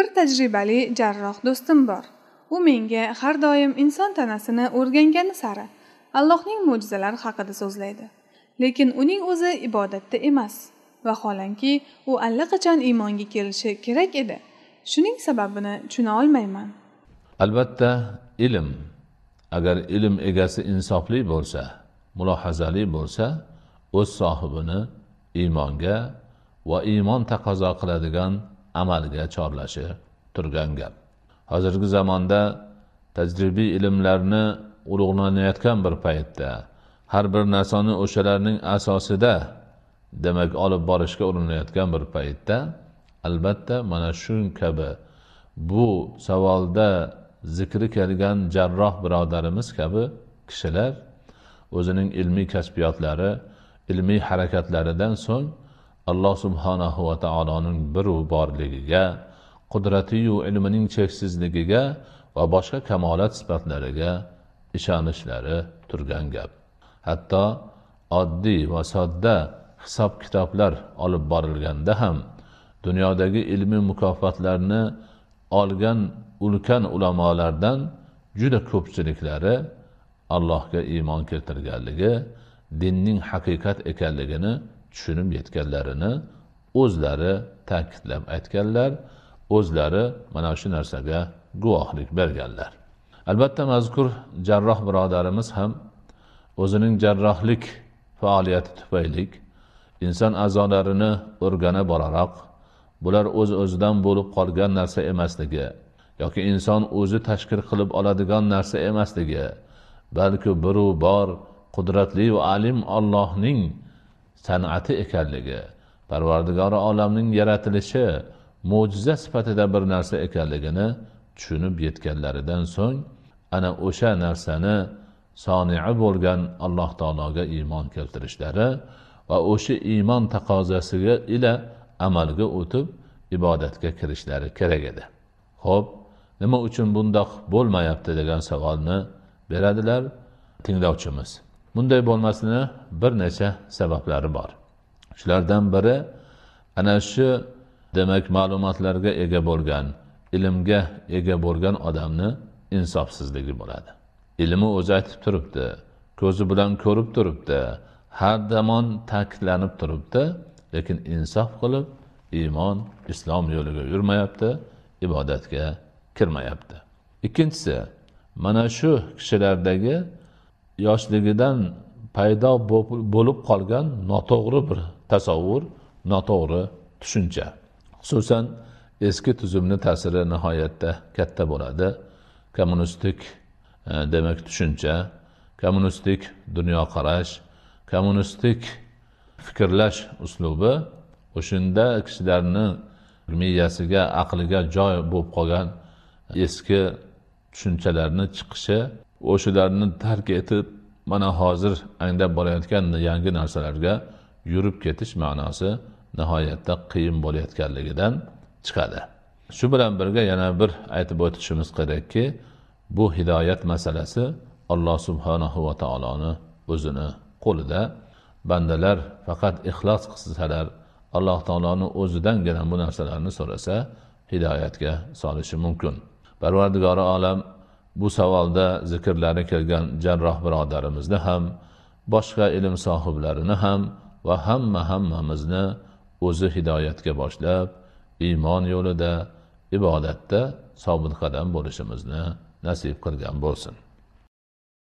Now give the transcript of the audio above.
bir tajribali jarroh do'stim bor u menga har doim inson tanasini o'rgangani sari allohning mo'jizalari haqida so'zlaydi lekin uning o'zi ibodatda emas vaholanki u allaqachon iymonga kelishi kerak edi shuning sababini tushuna olmayman albatta ilm agar ilm egasi insofli bo'lsa mulohazali bo'lsa o'z sohibini iymonga va iymon taqozo qiladigan amalga chorlashi turgan gap hozirgi zamonda tajribiy ilmlarni ulug'lanayotgan bir paytda har bir narsani o'shalarning asosida demak olib borishga urinayotgan bir paytda albatta mana shu kabi bu savolda zikri kelgan jarroh birodarimiz kabi kishilar o'zining ilmiy kasbiyotlari ilmiy harakatlaridan so'ng alloh subhanahu va taoloning biru borligiga qudratiyu ilmining cheksizligiga va boshqa kamolat sifatlariga ishonishlari turgan gap hatto oddiy va sodda hisob kitoblar olib borilganda ham dunyodagi ilmiy mukofotlarni olgan ulkan ulamolardan juda ko'pchiliklari allohga iymon keltirganligi dinning haqiqat ekanligini tushunib yetganlarini o'zlari ta'kidlab aytganlar o'zlari mana shu narsaga guvohlik berganlar albatta mazkur jarroh birodarimiz ham o'zining jarrohlik faoliyati tufayli inson a'zolarini o'rgana boraroq bular o'z öz o'zidan bo'lib qolgan narsa emasligi yoki inson o'zi tashkil qilib oladigan narsa emasligi balki biru bor qudratli va alim ollohning san'ati ekanligi parvardigori olamning yaratilishi mo'jiza sifatida bir narsa ekanligini tushunib yetganlaridan so'ng ana o'sha narsani sonii bo'lgan alloh taologa iymon keltirishlari va o'sha iymon taqozosiga ila amalga o'tib ibodatga kirishlari kerak edi ho'p nima uchun bundoq bo'lmayapti degan savolni beradilar tinglovchimiz bunday bo'lmasini bir necha sabablari bor shulardan biri ana shu demak ma'lumotlarga ega bo'lgan ilmga ega bo'lgan odamni insofsizligi bo'ladi ilmi o'zi aytib turibdi ko'zi bilan ko'rib turibdi har zamon ta'kidlanib turibdi lekin insof qilib iymon islom yo'liga yurmayapti ibodatga kirmayapti ikkinchisi mana shu kishilardagi yoshligidan paydo bo'lib qolgan noto'g'ri bir tasavvur noto'g'ri tushuncha xususan eski tuzumni ta'siri nihoyatda katta bo'ladi kommunistik e, demak tushuncha kommunistik dunyoqarash kommunistik fikrlash uslubi o'shanda kishilarni miyasiga aqliga joy bo'lib qolgan eski tushunchalarni chiqishi o'shalarni tark etib mana hozir anglab borayotgan yangi narsalarga yurib ketish ma'nosi nihoyatda qiyin bo'layotganligidan chiqadi shu bilan birga yana bir aytib o'tishimiz kerakki bu hidoyat masalasi alloh subhanahu va taoloni o'zini qo'lida bandalar faqat ixlos qilsalar alloh taoloni o'zidangina bu narsalarni so'rasa hidoyatga solishi mumkin parvardigori olam bu savolda zikrlari kelgan jarroh birodarimizni ham boshqa ilm sohiblarini ham va hamma hammamizni o'zi hidoyatga boshlab iymon yo'lida ibodatda sobit qadam bo'lishimizni nasib qilgan bo'lsin